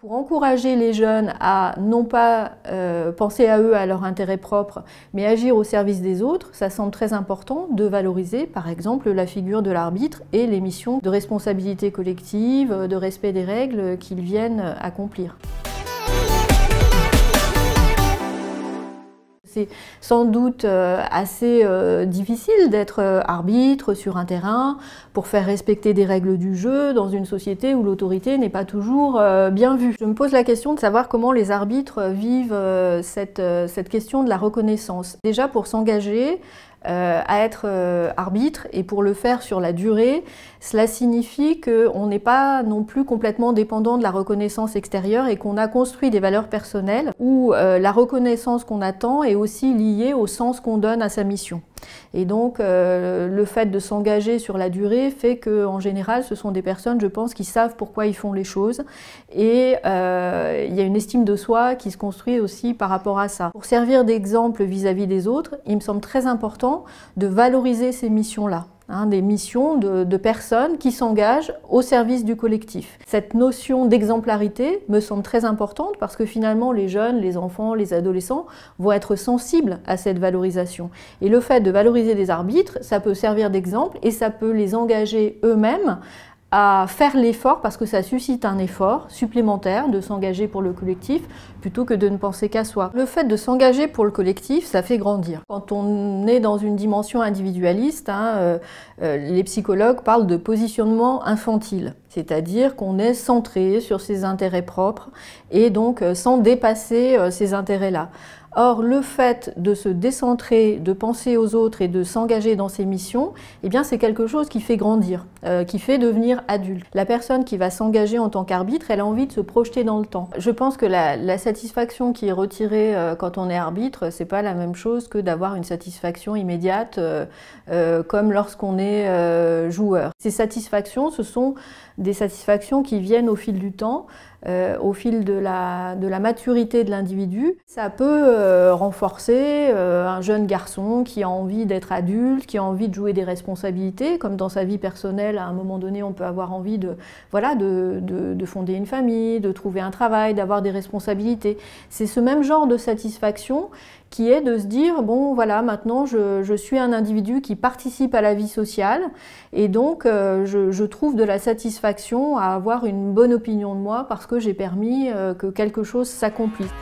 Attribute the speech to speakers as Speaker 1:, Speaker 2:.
Speaker 1: pour encourager les jeunes à non pas euh, penser à eux, à leur intérêt propre, mais agir au service des autres, ça semble très important de valoriser par exemple la figure de l'arbitre et les missions de responsabilité collective, de respect des règles qu'ils viennent accomplir. C'est sans doute euh, assez euh, difficile d'être euh, arbitre sur un terrain pour faire respecter des règles du jeu dans une société où l'autorité n'est pas toujours bien vue. Je me pose la question de savoir comment les arbitres vivent cette, question de la reconnaissance. Déjà pour s'engager, à être arbitre et pour le faire sur la durée, cela signifie qu'on n'est pas non plus complètement dépendant de la reconnaissance extérieure et qu'on a construit des valeurs personnelles où euh, la reconnaissance qu'on attend est aussi liée au sens qu'on donne à sa mission. Et donc, euh, le fait de s'engager sur la durée fait que, en général, ce sont des personnes, je pense, qui savent pourquoi ils font les choses. Et euh, il y a une estime de soi qui se construit aussi par rapport à ça. Pour servir d'exemple vis-à-vis des autres, il me semble très important de valoriser ces missions-là. Hein, des missions de personnes qui s'engagent au service du collectif. Cette notion d'exemplarité me semble très importante parce que finalement les jeunes, les enfants, les adolescents vont être sensibles à cette valorisation. Et le fait de valoriser des arbitres, ça peut servir d'exemple et ça peut les engager eux-mêmes à faire l'effort, parce que ça suscite un effort supplémentaire de s'engager pour le collectif, plutôt que de ne penser qu'à soi. Le fait de s'engager pour le collectif, ça fait grandir. Quand on est dans une dimension individualiste, hein, euh, euh, les psychologues parlent de positionnement infantile, c'est-à-dire qu'on est centré sur ses intérêts propres et donc euh, sans dépasser ces intérêts-là. Or, le fait de se décentrer, de penser aux autres et de s'engager dans ses missions, eh bien, c'est quelque chose qui fait grandir, euh, qui fait devenir adulte. La personne qui va s'engager en tant qu'arbitre, elle a envie de se projeter dans le temps. Je pense que la, satisfaction qui est retirée euh, quand on est arbitre, c'est pas la même chose que d'avoir une satisfaction immédiate euh, comme lorsqu'on est joueur. Ces satisfactions, ce sont des satisfactions qui viennent au fil du temps, au fil de la, de la maturité de l'individu. Ça peut euh, renforcer euh, un jeune garçon qui a envie d'être adulte, qui a envie de jouer des responsabilités, comme dans sa vie personnelle, à un moment donné, on peut avoir envie de, voilà, de, fonder une famille, de trouver un travail, d'avoir des responsabilités. C'est ce même genre de satisfaction qui est de se dire bon voilà maintenant je, suis un individu qui participe à la vie sociale et donc euh, je, trouve de la satisfaction à avoir une bonne opinion de moi parce que j'ai permis que quelque chose s'accomplisse.